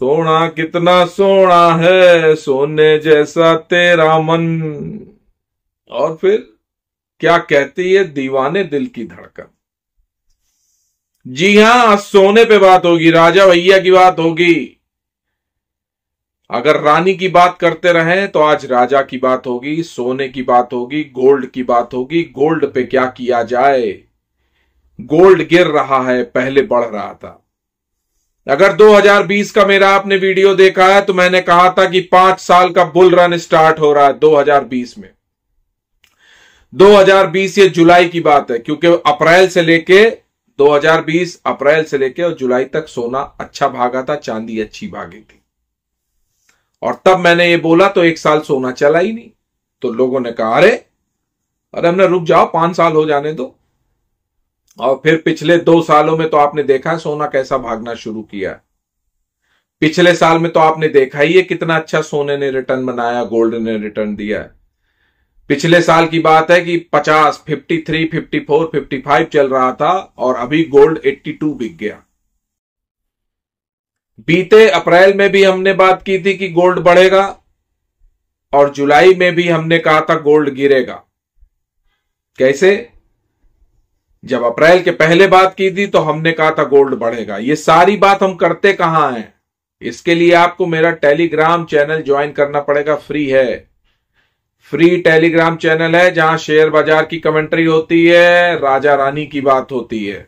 सोना कितना सोना है सोने जैसा तेरा मन और फिर क्या कहती है दीवाने दिल की धड़कन जी हां सोने पे बात होगी राजा भैया की बात होगी अगर रानी की बात करते रहे तो आज राजा की बात होगी सोने की बात होगी गोल्ड की बात होगी गोल्ड पे क्या किया जाए गोल्ड गिर रहा है पहले बढ़ रहा था अगर 2020 का मेरा आपने वीडियो देखा है तो मैंने कहा था कि पांच साल का बुल रन स्टार्ट हो रहा है 2020 में 2020 ये जुलाई की बात है क्योंकि अप्रैल से लेके 2020 अप्रैल से लेके और जुलाई तक सोना अच्छा भागा था चांदी अच्छी भागी थी और तब मैंने ये बोला तो एक साल सोना चला ही नहीं तो लोगों ने कहा अरे अरे हमने रुक जाओ पांच साल हो जाने दो और फिर पिछले दो सालों में तो आपने देखा सोना कैसा भागना शुरू किया पिछले साल में तो आपने देखा ही है कितना अच्छा सोने ने रिटर्न बनाया गोल्ड ने रिटर्न दिया पिछले साल की बात है कि 50, 53, 54, 55 चल रहा था और अभी गोल्ड 82 बिक गया बीते अप्रैल में भी हमने बात की थी कि गोल्ड बढ़ेगा और जुलाई में भी हमने कहा था गोल्ड गिरेगा कैसे जब अप्रैल के पहले बात की थी तो हमने कहा था गोल्ड बढ़ेगा ये सारी बात हम करते कहां हैं इसके लिए आपको मेरा टेलीग्राम चैनल ज्वाइन करना पड़ेगा फ्री है फ्री टेलीग्राम चैनल है जहां शेयर बाजार की कमेंट्री होती है राजा रानी की बात होती है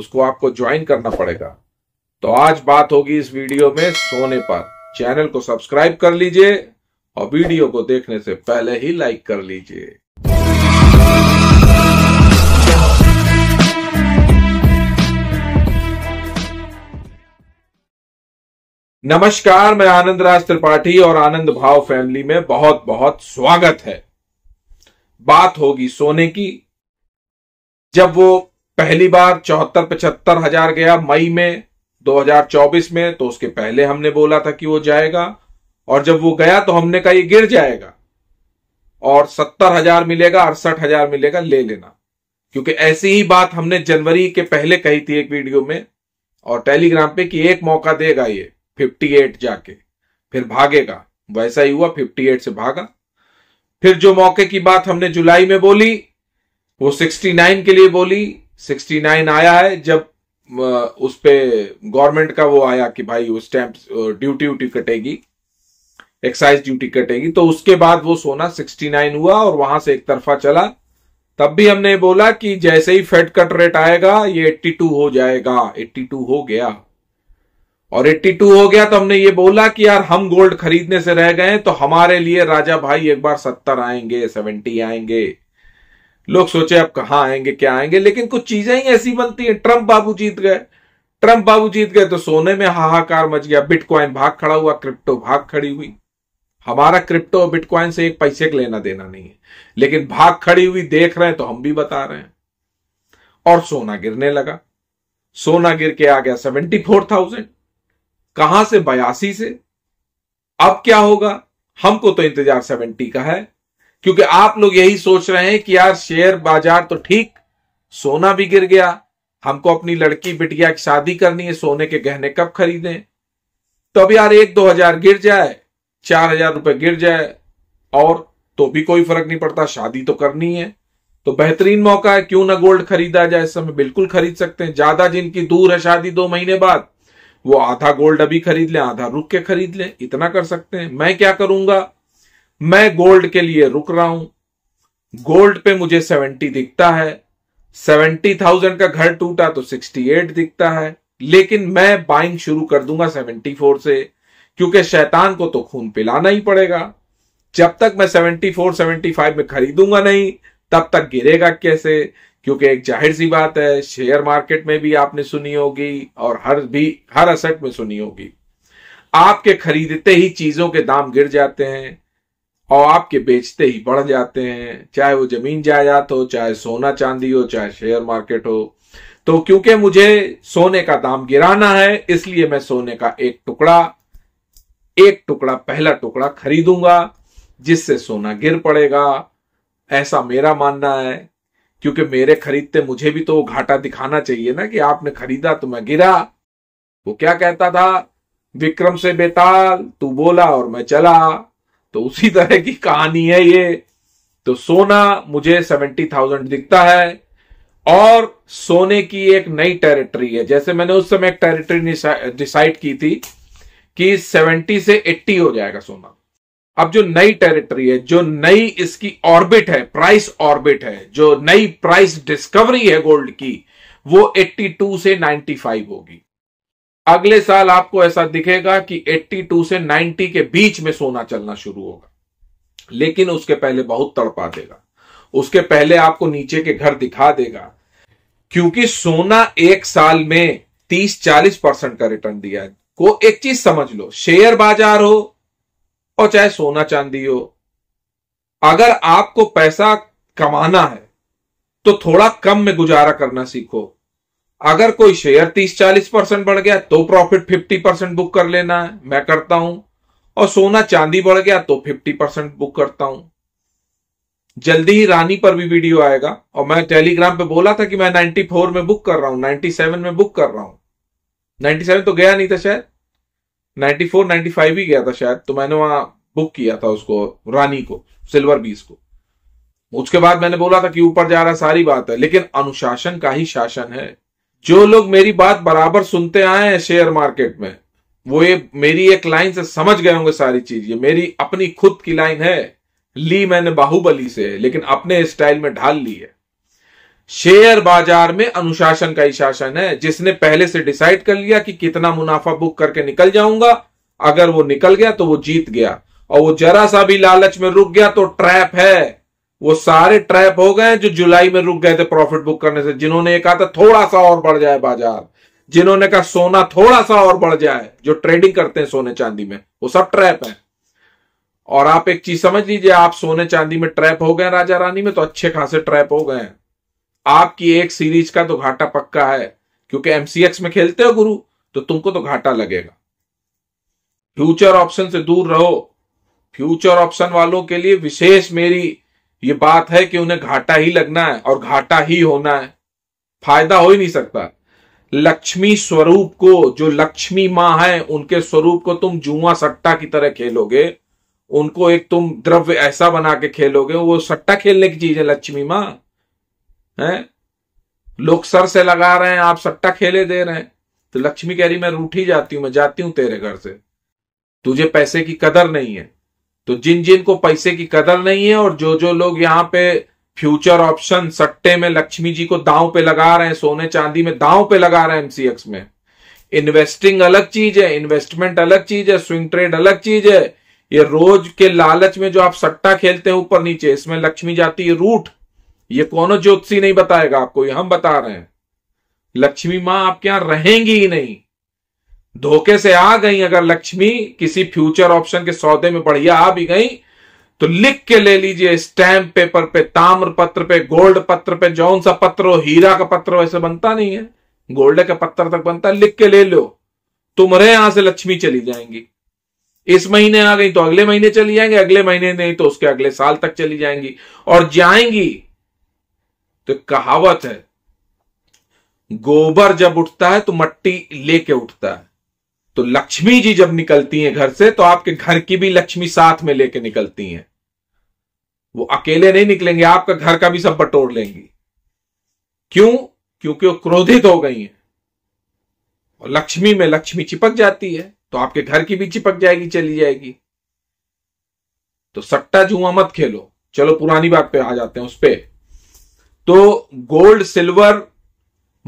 उसको आपको ज्वाइन करना पड़ेगा तो आज बात होगी इस वीडियो में सोने पर चैनल को सब्सक्राइब कर लीजिए और वीडियो को देखने से पहले ही लाइक कर लीजिए नमस्कार मैं आनंद राज त्रिपाठी और आनंद भाव फैमिली में बहुत बहुत स्वागत है बात होगी सोने की जब वो पहली बार चौहत्तर पचहत्तर हजार गया मई में 2024 में तो उसके पहले हमने बोला था कि वो जाएगा और जब वो गया तो हमने कहा ये गिर जाएगा और सत्तर हजार मिलेगा अड़सठ हजार मिलेगा ले लेना क्योंकि ऐसी ही बात हमने जनवरी के पहले कही थी एक वीडियो में और टेलीग्राम पे कि एक मौका देगा ये 58 जाके फिर भागेगा वैसा ही हुआ 58 से भागा फिर जो मौके की बात हमने जुलाई में बोली वो 69 के लिए बोली 69 आया है जब उस पे गवर्नमेंट का वो आया कि भाई वो स्टैंप ड्यूटी व्यूटी कटेगी एक्साइज ड्यूटी कटेगी तो उसके बाद वो सोना 69 हुआ और वहां से एक तरफा चला तब भी हमने बोला कि जैसे ही फेड कट रेट आएगा ये 82 हो जाएगा 82 हो गया और 82 हो गया तो हमने ये बोला कि यार हम गोल्ड खरीदने से रह गए तो हमारे लिए राजा भाई एक बार 70 आएंगे 70 आएंगे लोग सोचे अब कहा आएंगे क्या आएंगे लेकिन कुछ चीजें ही ऐसी बनती हैं ट्रंप बाबू जीत गए ट्रंप बाबू जीत गए तो सोने में हाहाकार मच गया बिटकॉइन भाग खड़ा हुआ क्रिप्टो भाग खड़ी हुई हमारा क्रिप्टो बिटकॉइन से एक पैसे का लेना देना नहीं है लेकिन भाग खड़ी हुई देख रहे हैं तो हम भी बता रहे हैं और सोना गिरने लगा सोना गिर के आ गया सेवेंटी फोर थाउजेंड कहां से बयासी से अब क्या होगा हमको तो इंतजार सेवेंटी का है क्योंकि आप लोग यही सोच रहे हैं कि यार शेयर बाजार तो ठीक सोना भी गिर गया हमको अपनी लड़की बिटिया की शादी करनी है सोने के गहने कब खरीदें तो अब यार एक दो हजार गिर जाए चार हजार रुपये गिर जाए और तो भी कोई फर्क नहीं पड़ता शादी तो करनी है तो बेहतरीन मौका है क्यों ना गोल्ड खरीदा जाए इस समय बिल्कुल खरीद सकते हैं ज्यादा जिनकी दूर है शादी दो महीने बाद वो आधा गोल्ड अभी खरीद ले आधा रुक के खरीद ले इतना कर सकते हैं मैं क्या करूंगा मैं गोल्ड के लिए रुक रहा हूं गोल्ड पे मुझे सेवेंटी दिखता है सेवेंटी थाउजेंड का घर टूटा तो सिक्सटी एट दिखता है लेकिन मैं बाइंग शुरू कर दूंगा सेवेंटी फोर से क्योंकि शैतान को तो खून पिलाना ही पड़ेगा जब तक मैं सेवेंटी फोर सेवेंटी फाइव में खरीदूंगा नहीं तब तक गिरेगा कैसे क्योंकि एक जाहिर सी बात है शेयर मार्केट में भी आपने सुनी होगी और हर भी हर असट में सुनी होगी आपके खरीदते ही चीजों के दाम गिर जाते हैं और आपके बेचते ही बढ़ जाते हैं चाहे वो जमीन जायदाद हो चाहे सोना चांदी हो चाहे शेयर मार्केट हो तो क्योंकि मुझे सोने का दाम गिराना है इसलिए मैं सोने का एक टुकड़ा एक टुकड़ा पहला टुकड़ा खरीदूंगा जिससे सोना गिर पड़ेगा ऐसा मेरा मानना है क्योंकि मेरे खरीदते मुझे भी तो घाटा दिखाना चाहिए ना कि आपने खरीदा तो मैं गिरा वो क्या कहता था विक्रम से बेताल तू बोला और मैं चला तो उसी तरह की कहानी है ये तो सोना मुझे सेवेंटी थाउजेंड दिखता है और सोने की एक नई टेरिटरी है जैसे मैंने उस समय एक टेरिटरी डिसाइड की थी कि सेवेंटी से एट्टी हो जाएगा सोना अब जो नई टेरिटरी है जो नई इसकी ऑर्बिट है प्राइस ऑर्बिट है जो नई प्राइस डिस्कवरी है गोल्ड की वो 82 से 95 होगी अगले साल आपको ऐसा दिखेगा कि 82 से 90 के बीच में सोना चलना शुरू होगा लेकिन उसके पहले बहुत तड़पा देगा उसके पहले आपको नीचे के घर दिखा देगा क्योंकि सोना एक साल में 30-40 परसेंट का रिटर्न दिया है को एक चीज समझ लो शेयर बाजार हो और चाहे सोना चांदी हो अगर आपको पैसा कमाना है तो थोड़ा कम में गुजारा करना सीखो अगर कोई शेयर तीस चालीस परसेंट बढ़ गया तो प्रॉफिट फिफ्टी परसेंट बुक कर लेना है मैं करता हूं और सोना चांदी बढ़ गया तो फिफ्टी परसेंट बुक करता हूं जल्दी ही रानी पर भी वीडियो आएगा और मैं टेलीग्राम पे बोला था कि मैं 94 में बुक कर रहा हूं 97 में बुक कर रहा हूं 97 तो गया नहीं था शायद नाइन्टी फोर नाइन्टी फाइव ही गया था शायद तो मैंने वहां बुक किया था उसको रानी को सिल्वर बीस को उसके बाद मैंने बोला था कि ऊपर जा रहा सारी बात है लेकिन अनुशासन का ही शासन है जो लोग मेरी बात बराबर सुनते आए हैं शेयर मार्केट में वो ये मेरी एक लाइन से समझ गए होंगे सारी चीज ये मेरी अपनी खुद की लाइन है ली मैंने बाहुबली से लेकिन अपने स्टाइल में ढाल ली है शेयर बाजार में अनुशासन का ही शासन है जिसने पहले से डिसाइड कर लिया कि कितना मुनाफा बुक करके निकल जाऊंगा अगर वो निकल गया तो वो जीत गया और वो जरा सा भी लालच में रुक गया तो ट्रैप है वो सारे ट्रैप हो गए जो जुलाई में रुक गए थे प्रॉफिट बुक करने से जिन्होंने ये कहा था थोड़ा सा और बढ़ जाए बाजार जिन्होंने कहा सोना थोड़ा सा और बढ़ जाए जो ट्रेडिंग करते हैं सोने चांदी में वो सब ट्रैप है और आप एक चीज समझ लीजिए आप सोने चांदी में ट्रैप हो गए राजा रानी में तो अच्छे खासे ट्रैप हो गए हैं आपकी एक सीरीज का तो घाटा पक्का है क्योंकि एमसीएक्स में खेलते हो गुरु तो तुमको तो घाटा लगेगा फ्यूचर ऑप्शन से दूर रहो फ्यूचर ऑप्शन वालों के लिए विशेष मेरी ये बात है कि उन्हें घाटा ही लगना है और घाटा ही होना है फायदा हो ही नहीं सकता लक्ष्मी स्वरूप को जो लक्ष्मी मां है उनके स्वरूप को तुम जुआ सट्टा की तरह खेलोगे उनको एक तुम द्रव्य ऐसा बना के खेलोगे वो सट्टा खेलने की चीज है लक्ष्मी मां हैं लोग सर से लगा रहे हैं आप सट्टा खेले दे रहे हैं तो लक्ष्मी कह रही मैं ही जाती हूं मैं जाती हूं तेरे घर से तुझे पैसे की कदर नहीं है तो जिन जिन को पैसे की कदर नहीं है और जो जो लोग यहां पे फ्यूचर ऑप्शन सट्टे में लक्ष्मी जी को दांव पे लगा रहे हैं सोने चांदी में दांव पे लगा रहे हैं एमसीएक्स में इन्वेस्टिंग अलग चीज है इन्वेस्टमेंट अलग चीज है स्विंग ट्रेड अलग चीज है ये रोज के लालच में जो आप सट्टा खेलते हैं ऊपर नीचे इसमें लक्ष्मी जाती है रूट ये कोनो ज्योतिषी नहीं बताएगा आपको ये हम बता रहे हैं लक्ष्मी मां आपके यहां रहेंगी ही नहीं धोखे से आ गई अगर लक्ष्मी किसी फ्यूचर ऑप्शन के सौदे में बढ़िया आ भी गई तो लिख के ले लीजिए स्टैम्प पेपर पे ताम्र पत्र पे गोल्ड पत्र पे जौन सा पत्र हो हीरा का पत्र हो ऐसे बनता नहीं है गोल्ड का पत्थर तक बनता है लिख के ले लो तुम्हारे यहां से लक्ष्मी चली जाएंगी इस महीने आ गई तो अगले महीने चली जाएंगे अगले महीने नहीं तो उसके अगले साल तक चली जाएंगी और जाएंगी तो कहावत है गोबर जब उठता है तो मट्टी लेके उठता है तो लक्ष्मी जी जब निकलती हैं घर से तो आपके घर की भी लक्ष्मी साथ में लेके निकलती हैं वो अकेले नहीं निकलेंगे आपका घर का भी सब बटोर लेंगी क्यों क्योंकि वो क्रोधित हो गई हैं और लक्ष्मी में लक्ष्मी चिपक जाती है तो आपके घर की भी चिपक जाएगी चली जाएगी तो सट्टा जुआ मत खेलो चलो पुरानी बात पे आ जाते हैं उस पर तो गोल्ड सिल्वर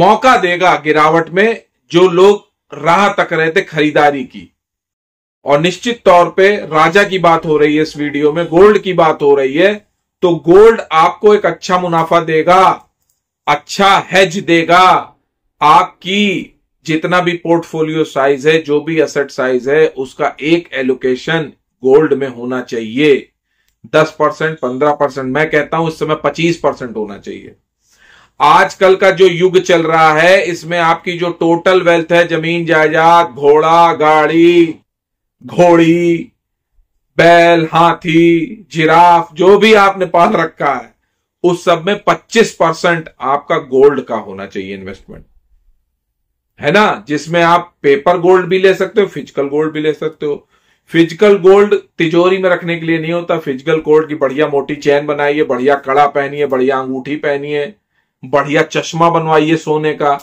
मौका देगा गिरावट में जो लोग राह तक रहे थे खरीदारी की और निश्चित तौर पे राजा की बात हो रही है इस वीडियो में गोल्ड की बात हो रही है तो गोल्ड आपको एक अच्छा मुनाफा देगा अच्छा हेज देगा आपकी जितना भी पोर्टफोलियो साइज है जो भी असेट साइज है उसका एक एलोकेशन गोल्ड में होना चाहिए दस परसेंट पंद्रह परसेंट मैं कहता हूं इस समय पच्चीस परसेंट होना चाहिए आजकल का जो युग चल रहा है इसमें आपकी जो टोटल वेल्थ है जमीन जायदाद घोड़ा गाड़ी घोड़ी बैल हाथी जिराफ जो भी आपने पाल रखा है उस सब में 25 परसेंट आपका गोल्ड का होना चाहिए इन्वेस्टमेंट है ना जिसमें आप पेपर गोल्ड भी ले सकते हो फिजिकल गोल्ड भी ले सकते हो फिजिकल गोल्ड तिजोरी में रखने के लिए नहीं होता फिजिकल गोल्ड की बढ़िया मोटी चैन बनाइए बढ़िया कड़ा पहनिए बढ़िया अंगूठी पहनिए बढ़िया चश्मा बनवाइए सोने का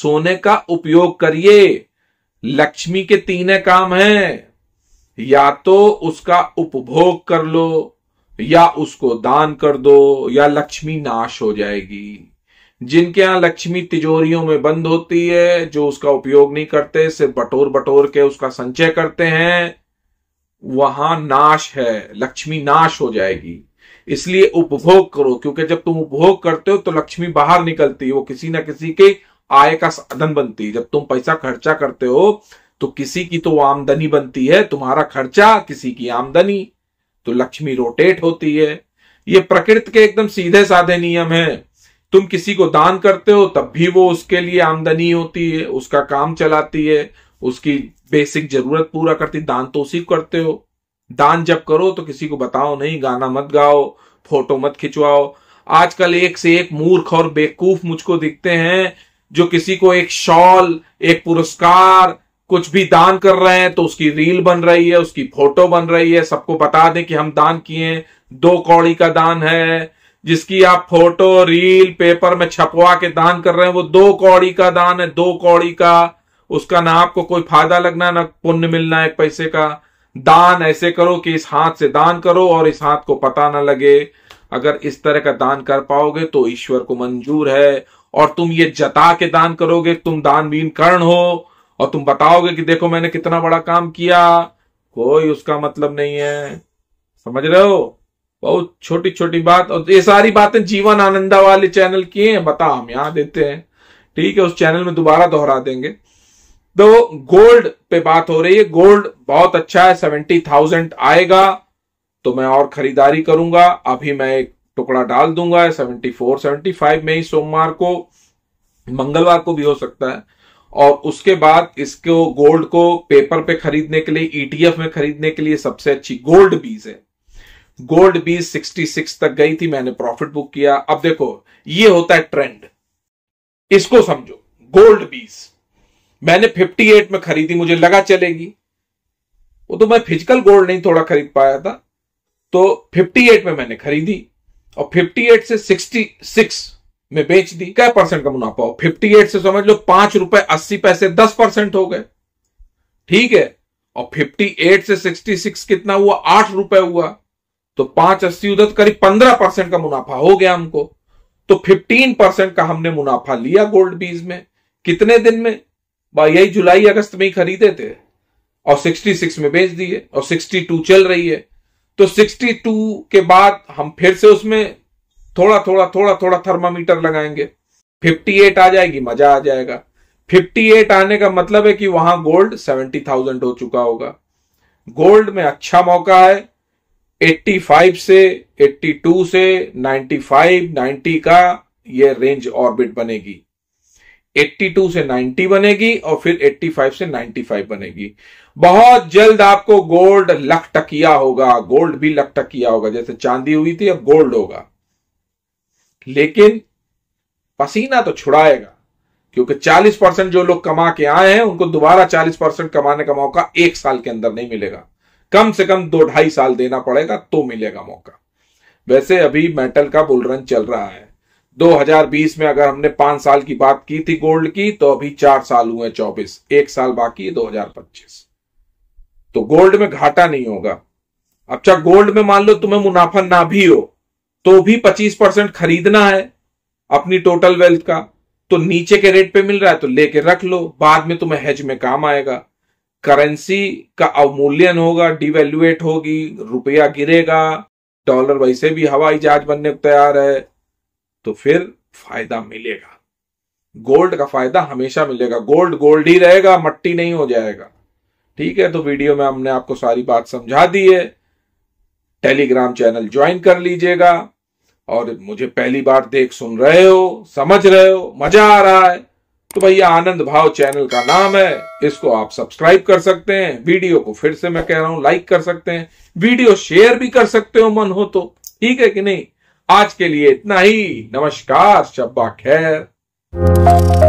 सोने का उपयोग करिए लक्ष्मी के तीन काम हैं या तो उसका उपभोग कर लो या उसको दान कर दो या लक्ष्मी नाश हो जाएगी जिनके यहां लक्ष्मी तिजोरियों में बंद होती है जो उसका उपयोग नहीं करते सिर्फ बटोर बटोर के उसका संचय करते हैं वहां नाश है लक्ष्मी नाश हो जाएगी इसलिए उपभोग करो क्योंकि जब तुम उपभोग करते हो तो लक्ष्मी बाहर निकलती है वो किसी ना किसी के आय का साधन बनती है जब तुम पैसा खर्चा करते हो तो किसी की तो आमदनी बनती है तुम्हारा खर्चा किसी की आमदनी तो लक्ष्मी रोटेट होती है ये प्रकृति के एकदम सीधे साधे नियम है तुम किसी को दान करते हो तब भी वो उसके लिए आमदनी होती है उसका काम चलाती है उसकी बेसिक जरूरत पूरा करती दान तो उसी करते हो दान जब करो तो किसी को बताओ नहीं गाना मत गाओ फोटो मत खिंचवाओ आजकल एक से एक मूर्ख और बेकूफ मुझको दिखते हैं जो किसी को एक शॉल एक पुरस्कार कुछ भी दान कर रहे हैं तो उसकी रील बन रही है उसकी फोटो बन रही है सबको बता दें कि हम दान किए दो कौड़ी का दान है जिसकी आप फोटो रील पेपर में छपवा के दान कर रहे हैं वो दो कौड़ी का दान है दो कौड़ी का उसका ना आपको कोई फायदा लगना ना पुण्य मिलना है पैसे का दान ऐसे करो कि इस हाथ से दान करो और इस हाथ को पता ना लगे अगर इस तरह का दान कर पाओगे तो ईश्वर को मंजूर है और तुम ये जता के दान करोगे तुम दानवीन कर्ण हो और तुम बताओगे कि देखो मैंने कितना बड़ा काम किया कोई उसका मतलब नहीं है समझ रहे हो बहुत छोटी छोटी बात और ये सारी बातें जीवन आनंदा वाले चैनल की हैं बता हम यहां देते हैं ठीक है उस चैनल में दोबारा दोहरा देंगे तो गोल्ड पे बात हो रही है गोल्ड बहुत अच्छा है सेवेंटी थाउजेंड आएगा तो मैं और खरीदारी करूंगा अभी मैं एक टुकड़ा डाल दूंगा सेवेंटी फोर सेवेंटी फाइव में ही सोमवार को मंगलवार को भी हो सकता है और उसके बाद इसको गोल्ड को पेपर पे खरीदने के लिए ईटीएफ e में खरीदने के लिए सबसे अच्छी गोल्ड बीज है गोल्ड भी 66 तक गई थी मैंने प्रॉफिट बुक किया अब देखो ये होता है ट्रेंड इसको समझो गोल्ड बीस मैंने 58 में खरीदी मुझे लगा चलेगी वो तो मैं फिजिकल गोल्ड नहीं थोड़ा खरीद पाया था तो 58 में मैंने खरीदी और 58 से 66 में बेच दी क्या परसेंट का मुनाफा हो 58 से समझ लो पांच रुपए अस्सी पैसे दस परसेंट हो गए ठीक है और 58 से 66 कितना हुआ आठ रुपए हुआ तो पांच अस्सी उधर करीब पंद्रह परसेंट का मुनाफा हो गया हमको तो फिफ्टीन परसेंट का हमने मुनाफा लिया गोल्ड बीज में कितने दिन में यही जुलाई अगस्त में ही खरीदे थे और सिक्सटी सिक्स में बेच दिए और सिक्सटी टू चल रही है तो सिक्सटी टू के बाद हम फिर से उसमें थोड़ा थोड़ा थोड़ा थोड़ा थर्मामीटर लगाएंगे फिफ्टी एट आ जाएगी मजा आ जाएगा फिफ्टी एट आने का मतलब है कि वहां गोल्ड सेवेंटी थाउजेंड हो चुका होगा गोल्ड में अच्छा मौका है 85 से 82 से 95 90 का ये रेंज ऑर्बिट बनेगी 82 से 90 बनेगी और फिर 85 से 95 बनेगी बहुत जल्द आपको गोल्ड लखटकिया होगा गोल्ड भी लखटकिया होगा जैसे चांदी हुई थी अब गोल्ड होगा लेकिन पसीना तो छुड़ाएगा क्योंकि 40 परसेंट जो लोग कमा के आए हैं उनको दोबारा 40 परसेंट कमाने का मौका एक साल के अंदर नहीं मिलेगा कम से कम दो ढाई साल देना पड़ेगा तो मिलेगा मौका वैसे अभी मेटल का बुलरन चल रहा है 2020 में अगर हमने पांच साल की बात की थी गोल्ड की तो अभी चार साल हुए चौबीस एक साल बाकी है 2025 तो गोल्ड में घाटा नहीं होगा अच्छा गोल्ड में मान लो तुम्हें मुनाफा ना भी हो तो भी 25 परसेंट खरीदना है अपनी टोटल वेल्थ का तो नीचे के रेट पे मिल रहा है तो लेके रख लो बाद में तुम्हें हेज में काम आएगा करेंसी का अवमूल्यन होगा डिवेल्युएट होगी रुपया गिरेगा डॉलर वैसे भी हवाई जहाज बनने को तैयार है तो फिर फायदा मिलेगा गोल्ड का फायदा हमेशा मिलेगा गोल्ड गोल्ड ही रहेगा मट्टी नहीं हो जाएगा ठीक है तो वीडियो में हमने आपको सारी बात समझा दी है टेलीग्राम चैनल ज्वाइन कर लीजिएगा और मुझे पहली बार देख सुन रहे हो समझ रहे हो मजा आ रहा है तो भैया आनंद भाव चैनल का नाम है इसको आप सब्सक्राइब कर सकते हैं वीडियो को फिर से मैं कह रहा हूं लाइक कर सकते हैं वीडियो शेयर भी कर सकते हो मन हो तो ठीक है कि नहीं आज के लिए इतना ही नमस्कार शब्बा खैर